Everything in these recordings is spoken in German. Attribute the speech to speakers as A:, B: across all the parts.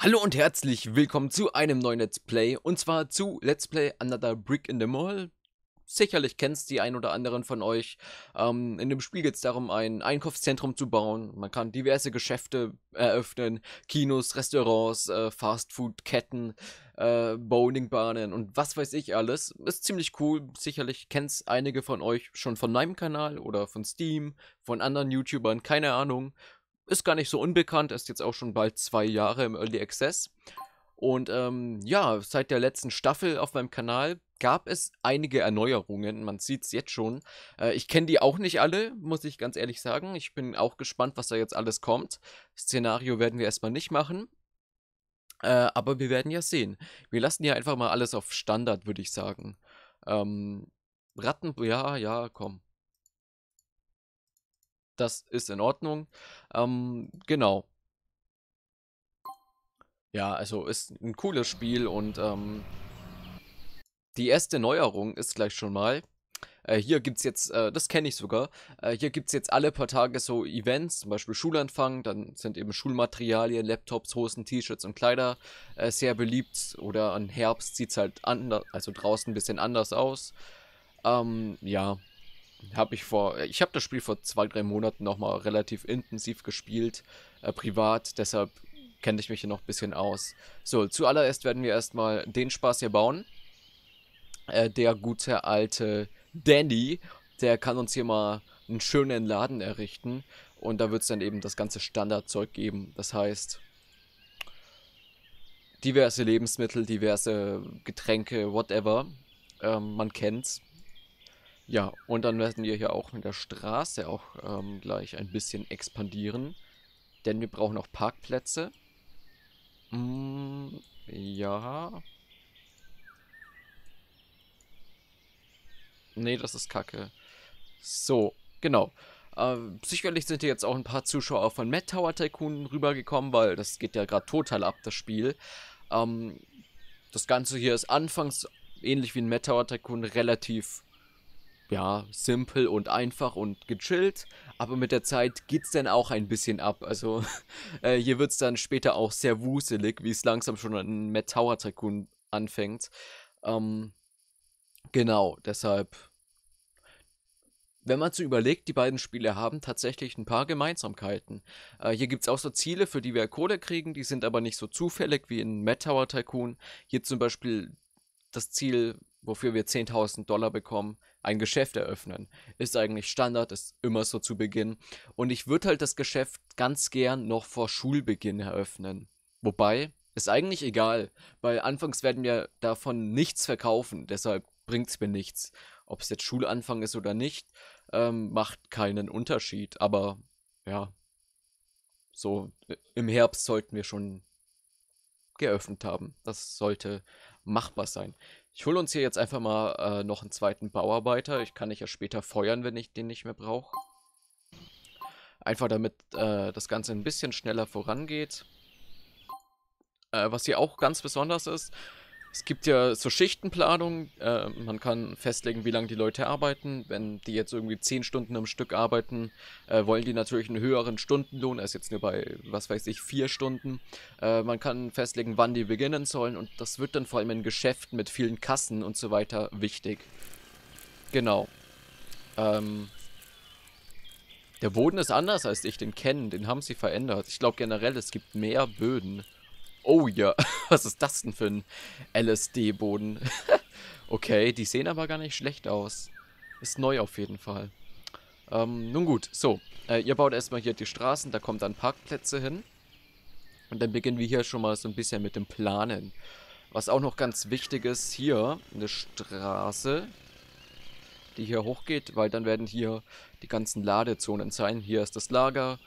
A: Hallo und herzlich willkommen zu einem neuen Let's Play und zwar zu Let's Play Another Brick in the Mall. Sicherlich kennst die ein oder anderen von euch. Ähm, in dem Spiel geht es darum, ein Einkaufszentrum zu bauen. Man kann diverse Geschäfte eröffnen, Kinos, Restaurants, äh, Fastfood-Ketten, äh, Bowlingbahnen und was weiß ich alles. Ist ziemlich cool. Sicherlich kennt es einige von euch schon von meinem Kanal oder von Steam, von anderen YouTubern, keine Ahnung ist gar nicht so unbekannt, ist jetzt auch schon bald zwei Jahre im Early Access. Und ähm, ja, seit der letzten Staffel auf meinem Kanal gab es einige Erneuerungen. Man sieht es jetzt schon. Äh, ich kenne die auch nicht alle, muss ich ganz ehrlich sagen. Ich bin auch gespannt, was da jetzt alles kommt. Szenario werden wir erstmal nicht machen. Äh, aber wir werden ja sehen. Wir lassen ja einfach mal alles auf Standard, würde ich sagen. Ähm, Ratten, ja, ja, komm. Das ist in Ordnung. Ähm, genau. Ja, also ist ein cooles Spiel und ähm, die erste Neuerung ist gleich schon mal, äh, hier gibt es jetzt, äh, das kenne ich sogar, äh, hier gibt es jetzt alle paar Tage so Events, zum Beispiel Schulanfang, dann sind eben Schulmaterialien, Laptops, Hosen, T-Shirts und Kleider äh, sehr beliebt. Oder im Herbst sieht es halt anders, also draußen ein bisschen anders aus. Ähm, ja, habe ich vor, ich habe das Spiel vor zwei, drei Monaten nochmal relativ intensiv gespielt, äh, privat, deshalb kenne ich mich hier noch ein bisschen aus. So, zuallererst werden wir erstmal den Spaß hier bauen. Äh, der gute alte Danny, der kann uns hier mal einen schönen Laden errichten und da wird es dann eben das ganze Standardzeug geben. Das heißt, diverse Lebensmittel, diverse Getränke, whatever. Ähm, man kennt's. Ja, und dann werden wir hier auch mit der Straße auch ähm, gleich ein bisschen expandieren. Denn wir brauchen auch Parkplätze. Mm, ja. Nee, das ist kacke. So, genau. Äh, sicherlich sind hier jetzt auch ein paar Zuschauer von Mad Tower Tycoon rübergekommen, weil das geht ja gerade total ab, das Spiel. Ähm, das Ganze hier ist anfangs, ähnlich wie in Mad Tower Tycoon, relativ ja, simpel und einfach und gechillt. Aber mit der Zeit geht's dann auch ein bisschen ab. Also äh, hier wird's dann später auch sehr wuselig, wie es langsam schon an Mad Tower Tycoon anfängt. Ähm, genau, deshalb. Wenn man so überlegt, die beiden Spiele haben tatsächlich ein paar Gemeinsamkeiten. Äh, hier gibt's auch so Ziele, für die wir Kohle kriegen, die sind aber nicht so zufällig wie in Mad Tower Tycoon. Hier zum Beispiel das Ziel, wofür wir 10.000 Dollar bekommen, ein Geschäft eröffnen. Ist eigentlich Standard, ist immer so zu Beginn. Und ich würde halt das Geschäft ganz gern noch vor Schulbeginn eröffnen. Wobei, ist eigentlich egal, weil anfangs werden wir davon nichts verkaufen, deshalb bringt es mir nichts. Ob es jetzt Schulanfang ist oder nicht, ähm, macht keinen Unterschied. Aber ja, so äh, im Herbst sollten wir schon geöffnet haben. Das sollte machbar sein. Ich hole uns hier jetzt einfach mal äh, noch einen zweiten Bauarbeiter. Ich kann dich ja später feuern, wenn ich den nicht mehr brauche. Einfach damit äh, das Ganze ein bisschen schneller vorangeht. Äh, was hier auch ganz besonders ist, es gibt ja so Schichtenplanung. Äh, man kann festlegen, wie lange die Leute arbeiten. Wenn die jetzt irgendwie 10 Stunden am Stück arbeiten, äh, wollen die natürlich einen höheren Stundenlohn, als jetzt nur bei, was weiß ich, 4 Stunden. Äh, man kann festlegen, wann die beginnen sollen. Und das wird dann vor allem in Geschäften mit vielen Kassen und so weiter wichtig. Genau. Ähm, der Boden ist anders, als ich den kenne. Den haben sie verändert. Ich glaube generell, es gibt mehr Böden. Oh ja, was ist das denn für ein LSD-Boden? okay, die sehen aber gar nicht schlecht aus. Ist neu auf jeden Fall. Ähm, nun gut, so. Äh, ihr baut erstmal hier die Straßen, da kommen dann Parkplätze hin. Und dann beginnen wir hier schon mal so ein bisschen mit dem Planen. Was auch noch ganz wichtig ist, hier eine Straße, die hier hochgeht, weil dann werden hier die ganzen Ladezonen sein. Hier ist das Lager,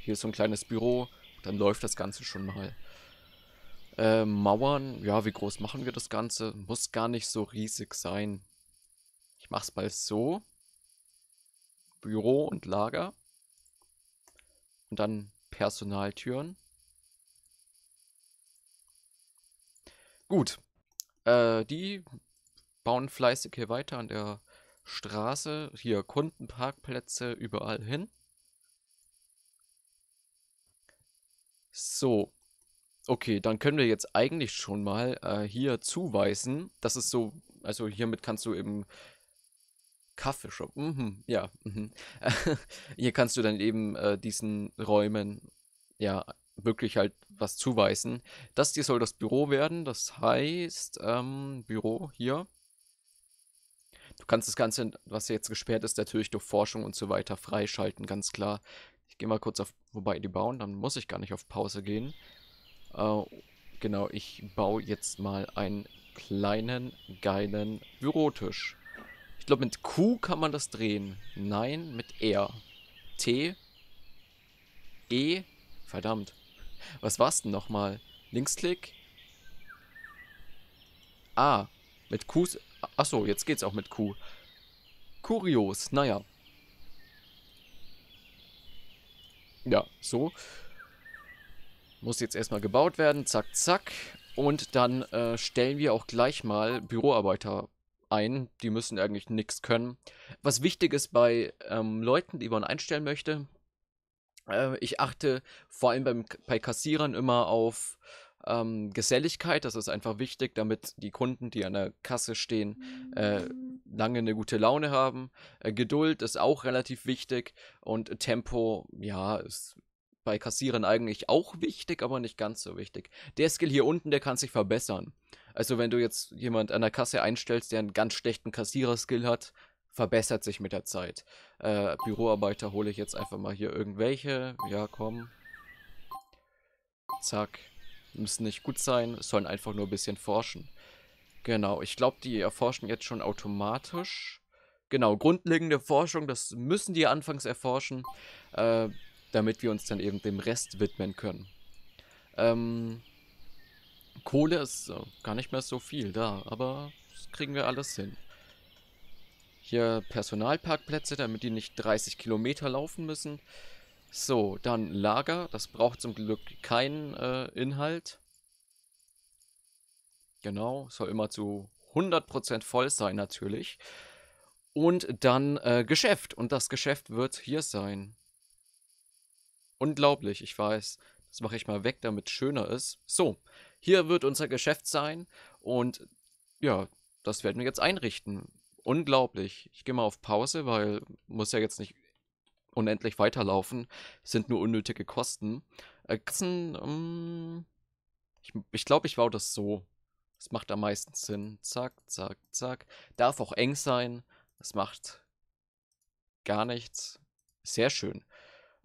A: hier ist so ein kleines Büro, dann läuft das Ganze schon mal. Äh, Mauern, ja, wie groß machen wir das Ganze? Muss gar nicht so riesig sein. Ich mach's mal so. Büro und Lager. Und dann Personaltüren. Gut. Äh, die bauen fleißig hier weiter an der Straße. Hier Kundenparkplätze überall hin. So, Okay, dann können wir jetzt eigentlich schon mal äh, hier zuweisen. Das ist so, also hiermit kannst du im Kaffeeshop, mhm, ja, mhm. hier kannst du dann eben äh, diesen Räumen ja wirklich halt was zuweisen. Das hier soll das Büro werden, das heißt ähm, Büro hier. Du kannst das Ganze, was jetzt gesperrt ist, natürlich durch Forschung und so weiter freischalten, ganz klar. Ich gehe mal kurz auf, wobei die bauen, dann muss ich gar nicht auf Pause gehen. Äh, genau, ich baue jetzt mal einen kleinen, geilen Bürotisch. Ich glaube, mit Q kann man das drehen. Nein, mit R. T. E. Verdammt. Was war's denn nochmal? Linksklick. A. Ah, mit Q. Achso, jetzt geht's auch mit Q. Kurios, naja. Ja, so. Muss jetzt erstmal gebaut werden, zack, zack. Und dann äh, stellen wir auch gleich mal Büroarbeiter ein. Die müssen eigentlich nichts können. Was wichtig ist bei ähm, Leuten, die man einstellen möchte, äh, ich achte vor allem beim, bei Kassierern immer auf ähm, Geselligkeit. Das ist einfach wichtig, damit die Kunden, die an der Kasse stehen, äh, lange eine gute Laune haben. Äh, Geduld ist auch relativ wichtig und Tempo, ja, ist bei Kassieren eigentlich auch wichtig, aber nicht ganz so wichtig. Der Skill hier unten, der kann sich verbessern. Also wenn du jetzt jemand an der Kasse einstellst, der einen ganz schlechten Kassierer-Skill hat, verbessert sich mit der Zeit. Äh, Büroarbeiter hole ich jetzt einfach mal hier irgendwelche. Ja, komm. Zack. Müssen nicht gut sein, sollen einfach nur ein bisschen forschen. Genau, ich glaube, die erforschen jetzt schon automatisch. Genau, grundlegende Forschung, das müssen die anfangs erforschen. Äh, damit wir uns dann eben dem Rest widmen können. Ähm, Kohle ist äh, gar nicht mehr so viel da, aber das kriegen wir alles hin. Hier Personalparkplätze, damit die nicht 30 Kilometer laufen müssen. So, dann Lager. Das braucht zum Glück keinen äh, Inhalt. Genau, soll immer zu 100% voll sein natürlich. Und dann äh, Geschäft. Und das Geschäft wird hier sein. Unglaublich, ich weiß. Das mache ich mal weg, damit es schöner ist. So, hier wird unser Geschäft sein und ja, das werden wir jetzt einrichten. Unglaublich. Ich gehe mal auf Pause, weil muss ja jetzt nicht unendlich weiterlaufen. Es sind nur unnötige Kosten. Äh, ähm, ich, ich glaube, ich baue das so. Das macht am meisten Sinn. Zack, zack, zack. Darf auch eng sein. Das macht gar nichts. Sehr schön.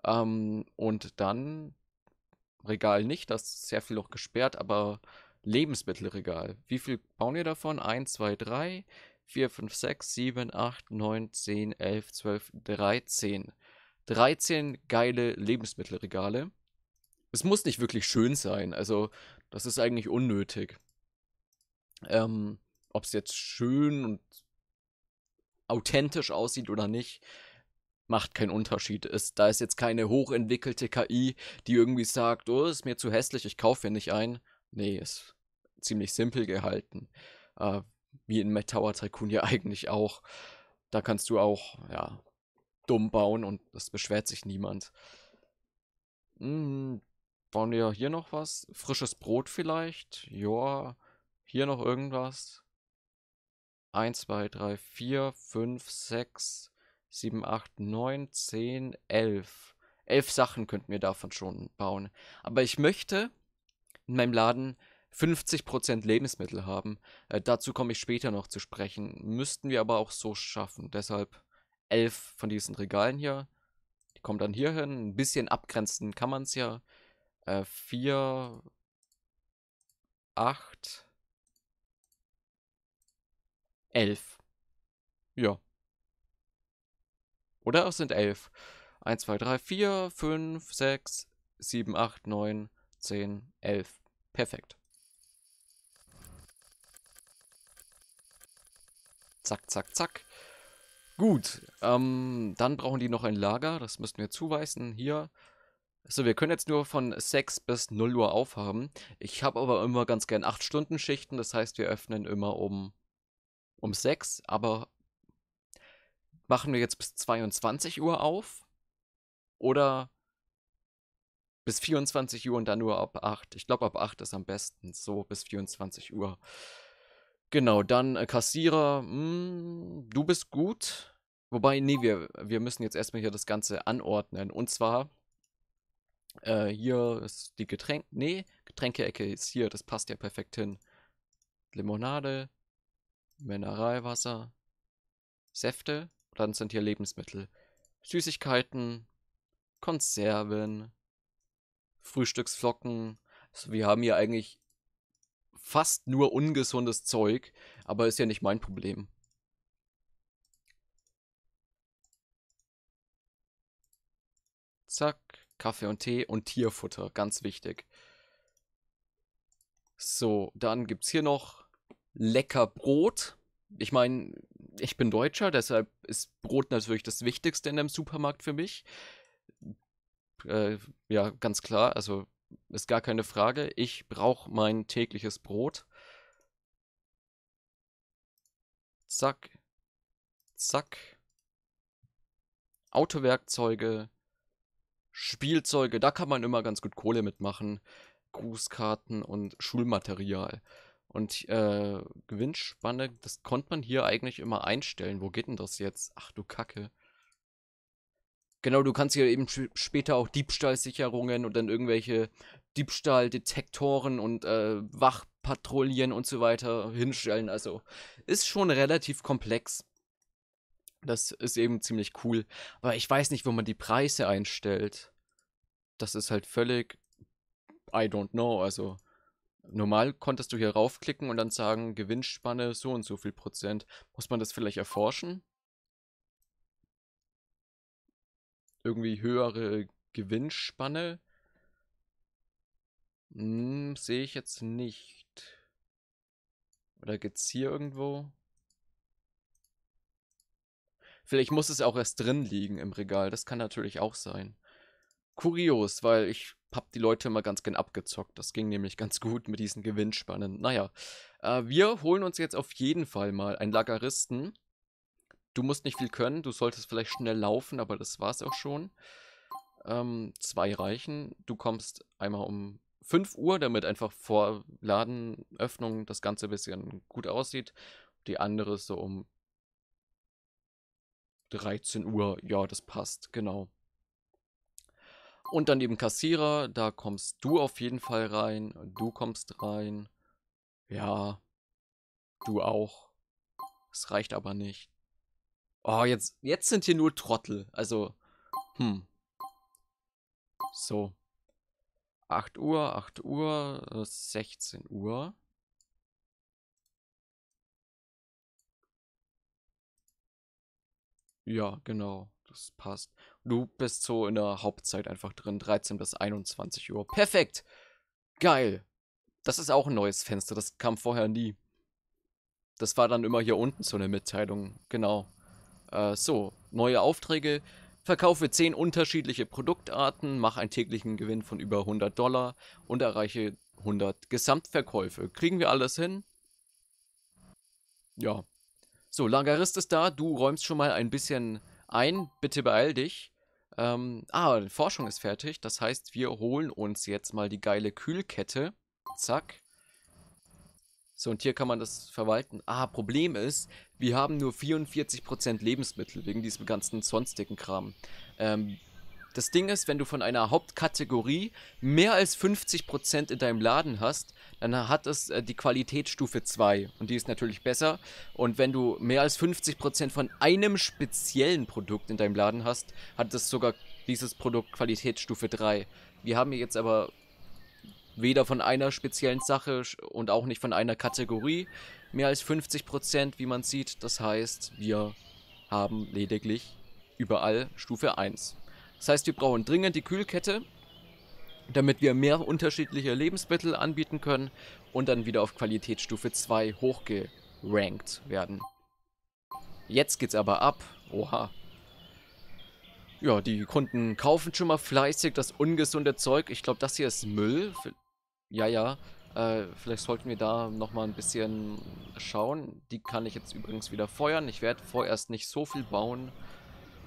A: Ähm, und dann Regal nicht, das ist sehr viel noch gesperrt, aber Lebensmittelregal. Wie viel bauen wir davon? 1, 2, 3, 4, 5, 6, 7, 8, 9, 10, 11, 12, 13. 13 geile Lebensmittelregale. Es muss nicht wirklich schön sein, also das ist eigentlich unnötig. Ähm, Ob es jetzt schön und authentisch aussieht oder nicht, macht keinen Unterschied. Ist, da ist jetzt keine hochentwickelte KI, die irgendwie sagt, oh, ist mir zu hässlich, ich kaufe hier nicht ein. Nee, ist ziemlich simpel gehalten. Äh, wie in Met Tower Tycoon ja eigentlich auch. Da kannst du auch, ja, dumm bauen und es beschwert sich niemand. Hm, bauen wir hier noch was? Frisches Brot vielleicht? Joa, Hier noch irgendwas? 1, 2, 3, 4, 5, 6, 7, 8, 9, 10, 11. Elf Sachen könnten wir davon schon bauen. Aber ich möchte in meinem Laden 50% Lebensmittel haben. Äh, dazu komme ich später noch zu sprechen. Müssten wir aber auch so schaffen. Deshalb elf von diesen Regalen hier. Die kommen dann hier hin. Ein bisschen abgrenzen kann man es ja. Äh, vier, acht, elf. Ja. Oder es sind elf. 1, 2, 3, 4, 5, 6, 7, 8, 9, 10, 11. Perfekt. Zack, zack, zack. Gut, ähm, dann brauchen die noch ein Lager. Das müssten wir zuweisen. Hier. So, wir können jetzt nur von 6 bis 0 Uhr aufhaben. Ich habe aber immer ganz gern 8-Stunden-Schichten. Das heißt, wir öffnen immer um, um 6, aber machen wir jetzt bis 22 Uhr auf oder bis 24 Uhr und dann nur ab 8. Ich glaube, ab 8 ist am besten, so bis 24 Uhr. Genau, dann äh, Kassierer, mh, hm, du bist gut. Wobei, nee, wir, wir müssen jetzt erstmal hier das Ganze anordnen. Und zwar, äh, hier ist die Getränke, Nee, Getränkeecke ist hier, das passt ja perfekt hin. Limonade, Mineralwasser, Säfte. Dann sind hier Lebensmittel. Süßigkeiten, Konserven, Frühstücksflocken. Also wir haben hier eigentlich fast nur ungesundes Zeug, aber ist ja nicht mein Problem. Zack, Kaffee und Tee und Tierfutter, ganz wichtig. So, dann gibt es hier noch lecker Brot. Ich meine, ich bin Deutscher, deshalb ist Brot natürlich das Wichtigste in einem Supermarkt für mich. Äh, ja, ganz klar, also ist gar keine Frage. Ich brauche mein tägliches Brot. Zack. Zack. Autowerkzeuge. Spielzeuge, da kann man immer ganz gut Kohle mitmachen. Grußkarten und Schulmaterial. Und äh, Gewinnspanne, das konnte man hier eigentlich immer einstellen. Wo geht denn das jetzt? Ach du Kacke. Genau, du kannst hier eben später auch Diebstahlsicherungen und dann irgendwelche Diebstahldetektoren und äh, Wachpatrouillen und so weiter hinstellen. Also ist schon relativ komplex. Das ist eben ziemlich cool. Aber ich weiß nicht, wo man die Preise einstellt. Das ist halt völlig. I don't know. Also normal konntest du hier raufklicken und dann sagen, Gewinnspanne so und so viel Prozent. Muss man das vielleicht erforschen? Irgendwie höhere Gewinnspanne? Hm, sehe ich jetzt nicht. Oder es hier irgendwo? Vielleicht muss es auch erst drin liegen im Regal. Das kann natürlich auch sein. Kurios, weil ich hab die Leute immer ganz gern abgezockt. Das ging nämlich ganz gut mit diesen Gewinnspannen. Naja, äh, wir holen uns jetzt auf jeden Fall mal einen Lageristen. Du musst nicht viel können, du solltest vielleicht schnell laufen, aber das war's auch schon. Ähm, zwei reichen. Du kommst einmal um 5 Uhr, damit einfach vor Ladenöffnung das Ganze ein bisschen gut aussieht. Die andere ist so um 13 Uhr. Ja, das passt, genau. Und dann eben Kassierer, da kommst du auf jeden Fall rein. Du kommst rein. Ja, du auch. Es reicht aber nicht. Oh, jetzt, jetzt sind hier nur Trottel. Also, hm. So. 8 Uhr, 8 Uhr, 16 äh, Uhr. Ja, genau. Das passt. Du bist so in der Hauptzeit einfach drin. 13 bis 21 Uhr. Perfekt. Geil. Das ist auch ein neues Fenster. Das kam vorher nie. Das war dann immer hier unten so eine Mitteilung. Genau. Äh, so, neue Aufträge. Verkaufe 10 unterschiedliche Produktarten, mache einen täglichen Gewinn von über 100 Dollar und erreiche 100 Gesamtverkäufe. Kriegen wir alles hin? Ja. So, Lagerist ist da. Du räumst schon mal ein bisschen ein, bitte beeil dich. Ähm, ah, Forschung ist fertig. Das heißt, wir holen uns jetzt mal die geile Kühlkette. Zack. So, und hier kann man das verwalten. Ah, Problem ist, wir haben nur 44% Lebensmittel wegen diesem ganzen sonstigen Kram. Ähm, das Ding ist, wenn du von einer Hauptkategorie mehr als 50% in deinem Laden hast, dann hat es äh, die Qualitätsstufe 2 und die ist natürlich besser. Und wenn du mehr als 50% von einem speziellen Produkt in deinem Laden hast, hat es sogar dieses Produkt Qualitätsstufe 3. Wir haben hier jetzt aber weder von einer speziellen Sache und auch nicht von einer Kategorie mehr als 50%, wie man sieht. Das heißt, wir haben lediglich überall Stufe 1. Das heißt, wir brauchen dringend die Kühlkette, damit wir mehr unterschiedliche Lebensmittel anbieten können und dann wieder auf Qualitätsstufe 2 hochgerankt werden. Jetzt geht's aber ab. Oha. Ja, die Kunden kaufen schon mal fleißig das ungesunde Zeug. Ich glaube, das hier ist Müll. Ja, ja. Äh, vielleicht sollten wir da nochmal ein bisschen schauen. Die kann ich jetzt übrigens wieder feuern. Ich werde vorerst nicht so viel bauen.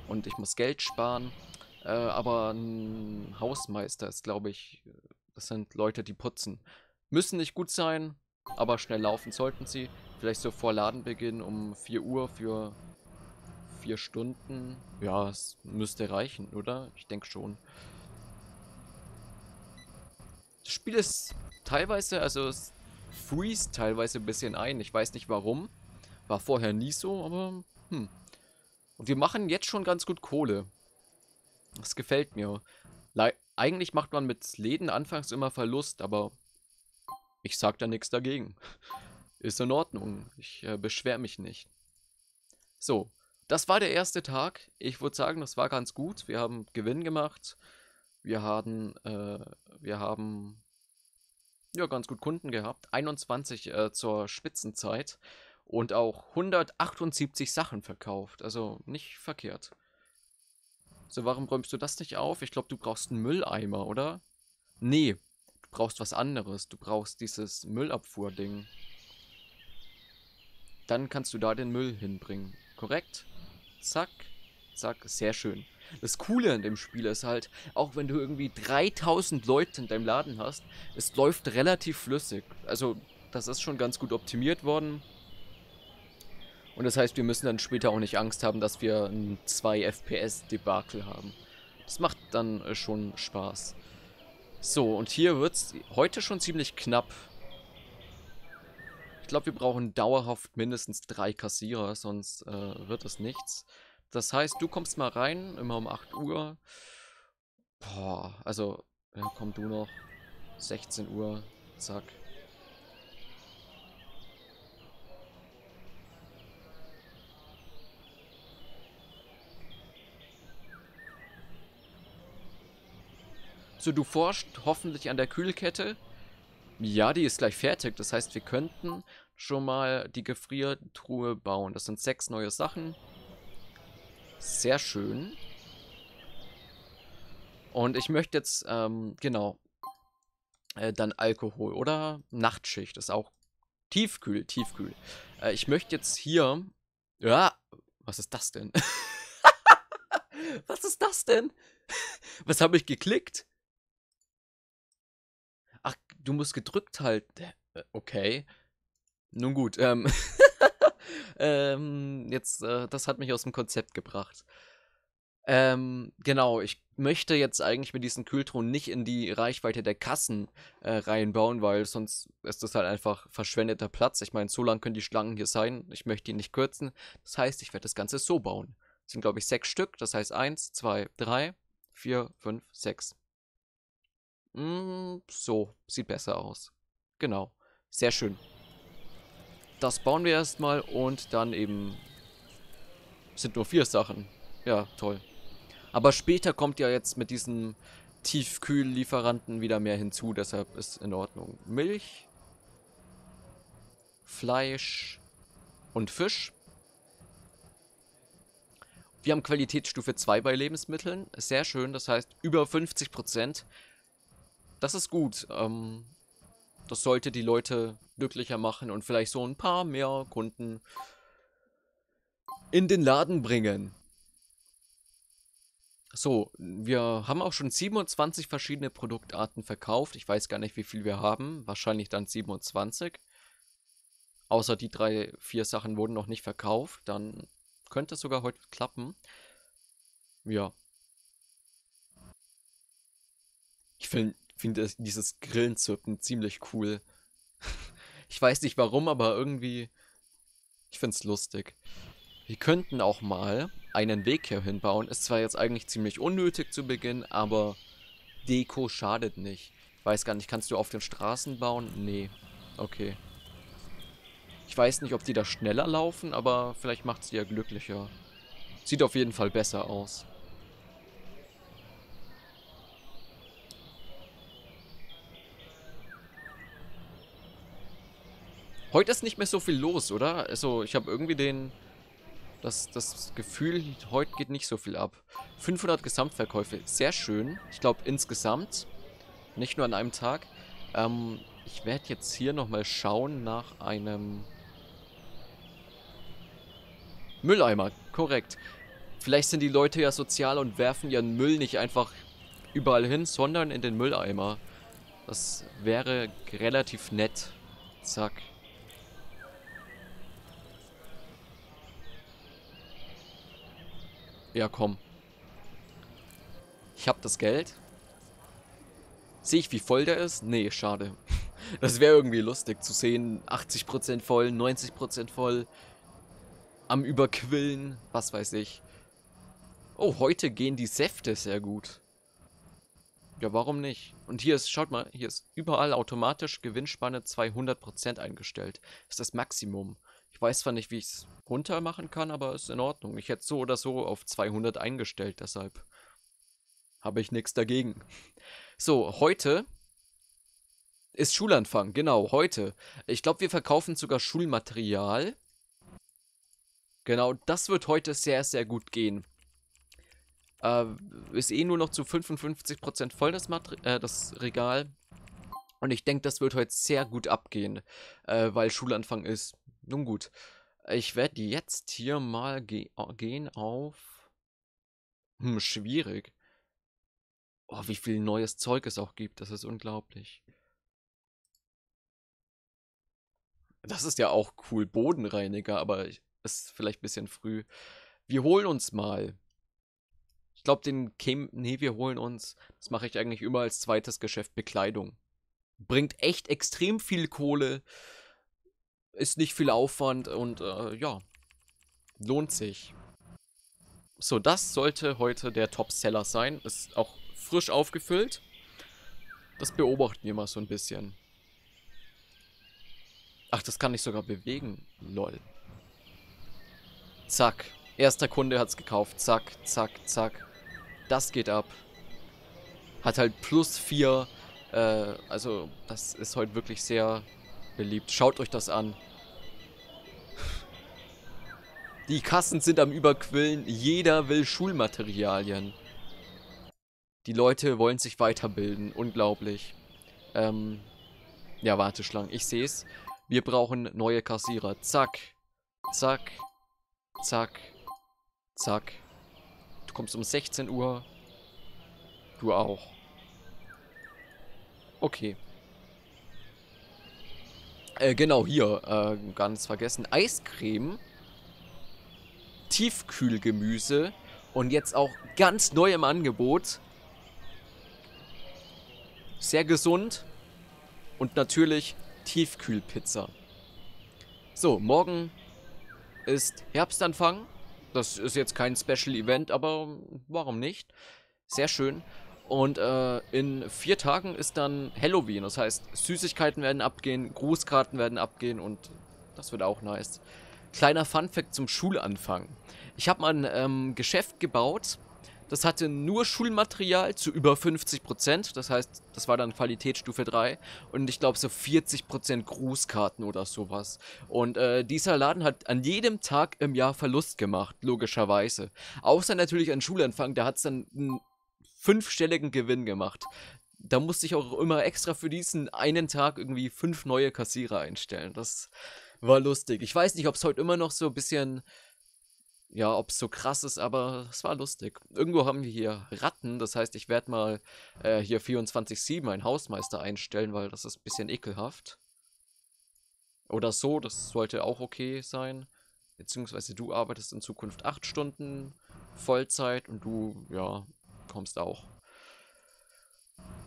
A: Und ich muss Geld sparen. Äh, aber ein Hausmeister ist, glaube ich, das sind Leute, die putzen. Müssen nicht gut sein, aber schnell laufen sollten sie. Vielleicht so vor Ladenbeginn um 4 Uhr für 4 Stunden. Ja, es müsste reichen, oder? Ich denke schon. Das Spiel ist teilweise, also es freeze teilweise ein bisschen ein. Ich weiß nicht warum. War vorher nie so, aber hm. Und wir machen jetzt schon ganz gut Kohle. Das gefällt mir. Le Eigentlich macht man mit Läden anfangs immer Verlust, aber ich sag da nichts dagegen. Ist in Ordnung. Ich äh, beschwer mich nicht. So, das war der erste Tag. Ich würde sagen, das war ganz gut. Wir haben Gewinn gemacht. Wir haben, äh, wir haben ja ganz gut Kunden gehabt. 21 äh, zur Spitzenzeit und auch 178 Sachen verkauft. Also nicht verkehrt. So, warum räumst du das nicht auf? Ich glaube, du brauchst einen Mülleimer, oder? Nee, du brauchst was anderes. Du brauchst dieses Müllabfuhrding. Dann kannst du da den Müll hinbringen. Korrekt? Zack, zack, sehr schön. Das Coole an dem Spiel ist halt, auch wenn du irgendwie 3000 Leute in deinem Laden hast, es läuft relativ flüssig. Also, das ist schon ganz gut optimiert worden. Und das heißt, wir müssen dann später auch nicht Angst haben, dass wir ein 2 FPS Debakel haben. Das macht dann äh, schon Spaß. So, und hier wird es heute schon ziemlich knapp. Ich glaube, wir brauchen dauerhaft mindestens drei Kassierer, sonst äh, wird es nichts. Das heißt, du kommst mal rein, immer um 8 Uhr. Boah, also, ja, komm du noch. 16 Uhr, zack. So, du forschst hoffentlich an der Kühlkette. Ja, die ist gleich fertig. Das heißt, wir könnten schon mal die Gefriertruhe bauen. Das sind sechs neue Sachen. Sehr schön. Und ich möchte jetzt, ähm, genau, äh, dann Alkohol oder Nachtschicht ist auch tiefkühl, tiefkühl. Äh, ich möchte jetzt hier, ja, was ist das denn? was ist das denn? was habe ich geklickt? du musst gedrückt halten. Äh, okay. Nun gut, ähm. ähm, jetzt, äh, das hat mich aus dem Konzept gebracht. Ähm, genau, ich möchte jetzt eigentlich mit diesen Kühltruhen nicht in die Reichweite der Kassen äh, reinbauen, weil sonst ist das halt einfach verschwendeter Platz. Ich meine, so lang können die Schlangen hier sein. Ich möchte die nicht kürzen. Das heißt, ich werde das Ganze so bauen. Das sind, glaube ich, sechs Stück. Das heißt, eins, zwei, drei, vier, fünf, sechs. Mm, so, sieht besser aus. Genau, sehr schön. Das bauen wir erstmal und dann eben sind nur vier Sachen. Ja, toll. Aber später kommt ja jetzt mit diesen Tiefkühllieferanten wieder mehr hinzu, deshalb ist in Ordnung. Milch, Fleisch und Fisch. Wir haben Qualitätsstufe 2 bei Lebensmitteln. Sehr schön, das heißt über 50% das ist gut. Ähm, das sollte die Leute glücklicher machen und vielleicht so ein paar mehr Kunden in den Laden bringen. So, wir haben auch schon 27 verschiedene Produktarten verkauft. Ich weiß gar nicht, wie viel wir haben. Wahrscheinlich dann 27. Außer die drei, vier Sachen wurden noch nicht verkauft. Dann könnte es sogar heute klappen. Ja. Ich finde finde dieses Grillenzirpen ziemlich cool. Ich weiß nicht warum, aber irgendwie. Ich finde es lustig. Wir könnten auch mal einen Weg hier hinbauen. Ist zwar jetzt eigentlich ziemlich unnötig zu Beginn, aber Deko schadet nicht. Ich weiß gar nicht, kannst du auf den Straßen bauen? Nee. Okay. Ich weiß nicht, ob die da schneller laufen, aber vielleicht macht sie ja glücklicher. Sieht auf jeden Fall besser aus. Heute ist nicht mehr so viel los, oder? Also, ich habe irgendwie den... Das, das Gefühl, heute geht nicht so viel ab. 500 Gesamtverkäufe, sehr schön. Ich glaube, insgesamt. Nicht nur an einem Tag. Ähm, ich werde jetzt hier nochmal schauen nach einem... Mülleimer, korrekt. Vielleicht sind die Leute ja sozial und werfen ihren Müll nicht einfach überall hin, sondern in den Mülleimer. Das wäre relativ nett. Zack. Ja, komm. Ich hab das Geld. Sehe ich, wie voll der ist? Nee, schade. Das wäre irgendwie lustig zu sehen. 80% voll, 90% voll. Am Überquillen, was weiß ich. Oh, heute gehen die Säfte sehr gut. Ja, warum nicht? Und hier ist, schaut mal, hier ist überall automatisch Gewinnspanne 200% eingestellt. Das ist das Maximum. Ich weiß zwar nicht, wie ich es runter machen kann, aber ist in Ordnung. Ich hätte so oder so auf 200 eingestellt, deshalb habe ich nichts dagegen. So, heute ist Schulanfang, genau, heute. Ich glaube, wir verkaufen sogar Schulmaterial. Genau, das wird heute sehr, sehr gut gehen. Äh, ist eh nur noch zu 55% voll, das, Mater äh, das Regal. Und ich denke, das wird heute sehr gut abgehen, äh, weil Schulanfang ist nun gut. Ich werde jetzt hier mal ge gehen auf. Hm, schwierig. Oh, wie viel neues Zeug es auch gibt. Das ist unglaublich. Das ist ja auch cool. Bodenreiniger, aber ist vielleicht ein bisschen früh. Wir holen uns mal. Ich glaube, den Chem. Nee, wir holen uns. Das mache ich eigentlich immer als zweites Geschäft. Bekleidung. Bringt echt extrem viel Kohle. Ist nicht viel Aufwand und äh, ja, lohnt sich. So, das sollte heute der Top-Seller sein. Ist auch frisch aufgefüllt. Das beobachten wir mal so ein bisschen. Ach, das kann ich sogar bewegen. Lol. Zack. Erster Kunde hat's gekauft. Zack, zack, zack. Das geht ab. Hat halt plus 4. Äh, also, das ist heute wirklich sehr beliebt. Schaut euch das an. Die Kassen sind am Überquillen, jeder will Schulmaterialien. Die Leute wollen sich weiterbilden, unglaublich. Ähm, ja, Warteschlangen, ich seh's. Wir brauchen neue Kassierer. Zack, zack, zack, zack. Du kommst um 16 Uhr. Du auch. Okay. Äh, genau, hier, äh, ganz vergessen. Eiscreme Tiefkühlgemüse und jetzt auch ganz neu im Angebot. Sehr gesund und natürlich Tiefkühlpizza. So, morgen ist Herbstanfang. Das ist jetzt kein Special Event, aber warum nicht? Sehr schön. Und äh, in vier Tagen ist dann Halloween. Das heißt, Süßigkeiten werden abgehen, Grußkarten werden abgehen und das wird auch nice. Kleiner Funfact zum Schulanfang. Ich habe mal ein ähm, Geschäft gebaut, das hatte nur Schulmaterial zu über 50 Das heißt, das war dann Qualitätsstufe 3. Und ich glaube, so 40 Grußkarten oder sowas. Und äh, dieser Laden hat an jedem Tag im Jahr Verlust gemacht, logischerweise. Außer natürlich an Schulanfang, da hat es dann einen fünfstelligen Gewinn gemacht. Da musste ich auch immer extra für diesen einen Tag irgendwie fünf neue Kassierer einstellen. Das war lustig. Ich weiß nicht, ob es heute immer noch so ein bisschen, ja, ob es so krass ist, aber es war lustig. Irgendwo haben wir hier Ratten, das heißt, ich werde mal äh, hier 24-7 einen Hausmeister einstellen, weil das ist ein bisschen ekelhaft. Oder so, das sollte auch okay sein. Beziehungsweise du arbeitest in Zukunft 8 Stunden Vollzeit und du, ja, kommst auch.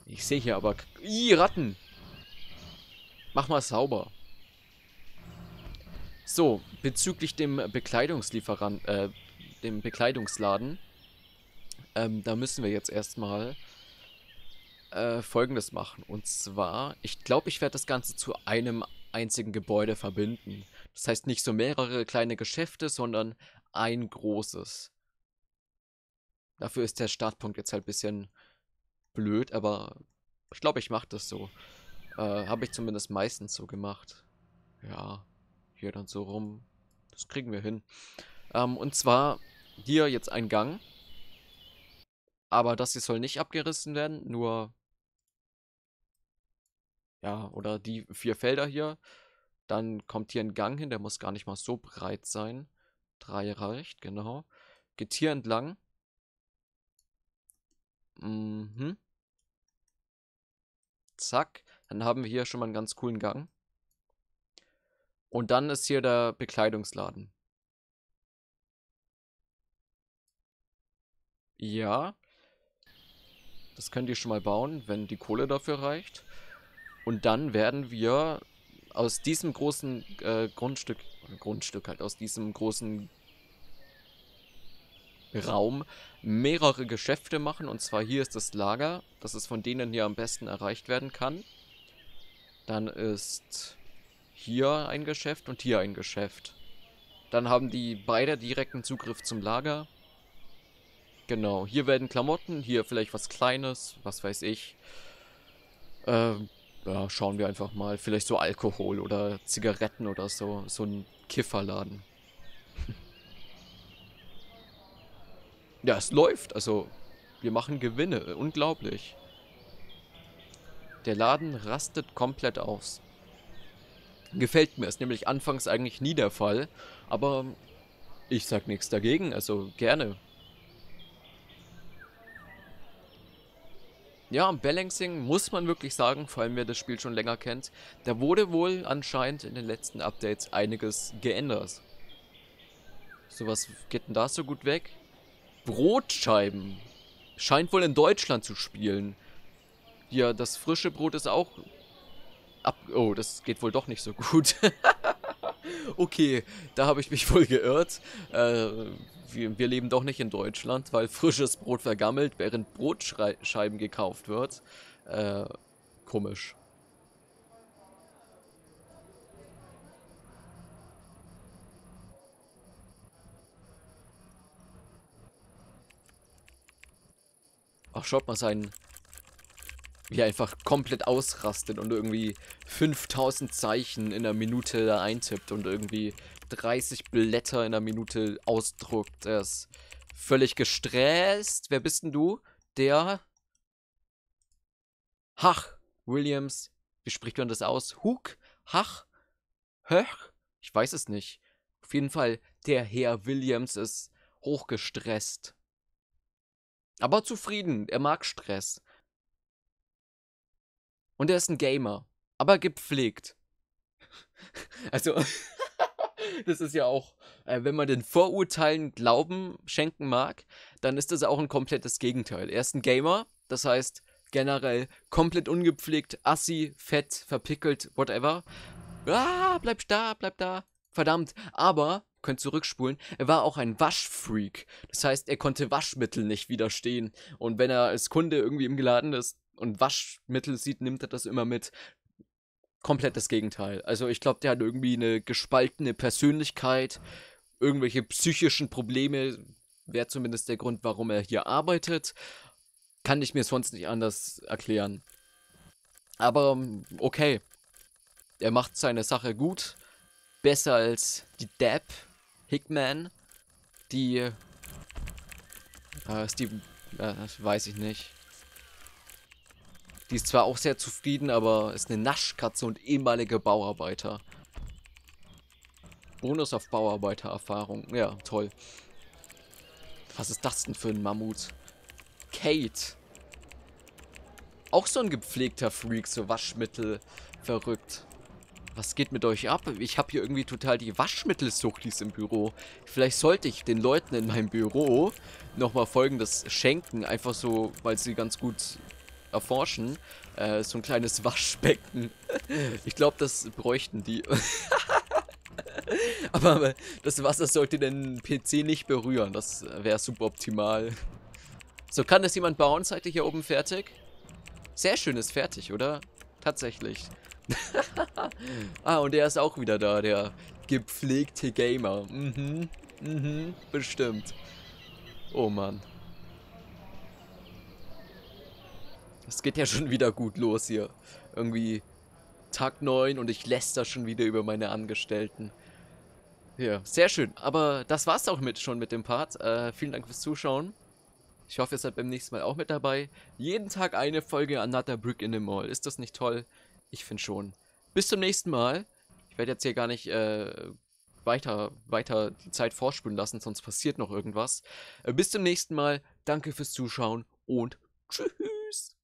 A: Ich sehe hier aber... Ih, Ratten! Mach mal sauber. So, bezüglich dem Bekleidungslieferant, äh, dem Bekleidungsladen, ähm, da müssen wir jetzt erstmal äh, Folgendes machen. Und zwar, ich glaube, ich werde das Ganze zu einem einzigen Gebäude verbinden. Das heißt nicht so mehrere kleine Geschäfte, sondern ein großes. Dafür ist der Startpunkt jetzt halt ein bisschen blöd, aber ich glaube, ich mache das so. Äh, Habe ich zumindest meistens so gemacht. Ja hier dann so rum. Das kriegen wir hin. Ähm, und zwar hier jetzt ein Gang. Aber das hier soll nicht abgerissen werden, nur... Ja, oder die vier Felder hier. Dann kommt hier ein Gang hin, der muss gar nicht mal so breit sein. Drei reicht, genau. Geht hier entlang. Mhm. Zack. Dann haben wir hier schon mal einen ganz coolen Gang. Und dann ist hier der Bekleidungsladen. Ja. Das könnt ihr schon mal bauen, wenn die Kohle dafür reicht. Und dann werden wir aus diesem großen äh, Grundstück, Grundstück halt, aus diesem großen Raum mehrere Geschäfte machen. Und zwar hier ist das Lager. Das ist von denen hier am besten erreicht werden kann. Dann ist hier ein Geschäft und hier ein Geschäft. Dann haben die beide direkten Zugriff zum Lager. Genau, hier werden Klamotten, hier vielleicht was Kleines, was weiß ich. Ähm, ja, schauen wir einfach mal. Vielleicht so Alkohol oder Zigaretten oder so. So ein Kifferladen. ja, es läuft. Also, wir machen Gewinne. Unglaublich. Der Laden rastet komplett aus gefällt mir. Ist nämlich anfangs eigentlich nie der Fall. Aber ich sag nichts dagegen, also gerne. Ja, Balancing muss man wirklich sagen, vor allem wer das Spiel schon länger kennt, da wurde wohl anscheinend in den letzten Updates einiges geändert. So was geht denn da so gut weg? Brotscheiben. Scheint wohl in Deutschland zu spielen. Ja, das frische Brot ist auch ab... Oh, das geht wohl doch nicht so gut. okay, da habe ich mich wohl geirrt. Äh, wir, wir, leben doch nicht in Deutschland, weil frisches Brot vergammelt, während Brotscheiben gekauft wird. Äh, komisch. Ach, schaut mal, sein wie er einfach komplett ausrastet und irgendwie 5000 Zeichen in der Minute da eintippt und irgendwie 30 Blätter in der Minute ausdruckt. Er ist völlig gestresst. Wer bist denn du? Der. Hach Williams. Wie spricht man das aus? Hook? Hach? Höch? Ich weiß es nicht. Auf jeden Fall, der Herr Williams ist hochgestresst. Aber zufrieden. Er mag Stress. Und er ist ein Gamer, aber gepflegt. Also, das ist ja auch, äh, wenn man den Vorurteilen Glauben schenken mag, dann ist das auch ein komplettes Gegenteil. Er ist ein Gamer, das heißt generell komplett ungepflegt, assi, fett, verpickelt, whatever. Ah, bleib da, bleib da. Verdammt, aber, könnt zurückspulen, er war auch ein Waschfreak. Das heißt, er konnte Waschmittel nicht widerstehen. Und wenn er als Kunde irgendwie im Geladen ist, und Waschmittel sieht, nimmt er das immer mit. Komplett das Gegenteil. Also ich glaube, der hat irgendwie eine gespaltene Persönlichkeit, irgendwelche psychischen Probleme, wäre zumindest der Grund, warum er hier arbeitet. Kann ich mir sonst nicht anders erklären. Aber okay. Er macht seine Sache gut. Besser als die Depp, Hickman, die. Äh, Steven. Äh, weiß ich nicht. Die ist zwar auch sehr zufrieden, aber ist eine Naschkatze und ehemaliger Bauarbeiter. Bonus auf Bauarbeitererfahrung. Ja, toll. Was ist das denn für ein Mammut? Kate. Auch so ein gepflegter Freak, so Waschmittel. Verrückt. Was geht mit euch ab? Ich habe hier irgendwie total die Waschmittelsuchtis im Büro. Vielleicht sollte ich den Leuten in meinem Büro nochmal folgendes schenken. Einfach so, weil sie ganz gut erforschen. Äh, so ein kleines Waschbecken. Ich glaube, das bräuchten die. Aber das Wasser sollte den PC nicht berühren. Das wäre suboptimal. So, kann das jemand bauen? Seid ihr hier oben fertig? Sehr schön ist fertig, oder? Tatsächlich. ah, und er ist auch wieder da, der gepflegte Gamer. Mhm, mhm, bestimmt. Oh Mann. Es geht ja schon wieder gut los hier. Irgendwie Tag 9 und ich läster schon wieder über meine Angestellten. Ja, sehr schön. Aber das war's auch mit, schon mit dem Part. Äh, vielen Dank fürs Zuschauen. Ich hoffe, ihr seid beim nächsten Mal auch mit dabei. Jeden Tag eine Folge Another Brick in the Mall. Ist das nicht toll? Ich finde schon. Bis zum nächsten Mal. Ich werde jetzt hier gar nicht äh, weiter, weiter die Zeit vorspulen lassen, sonst passiert noch irgendwas. Äh, bis zum nächsten Mal. Danke fürs Zuschauen und tschüss.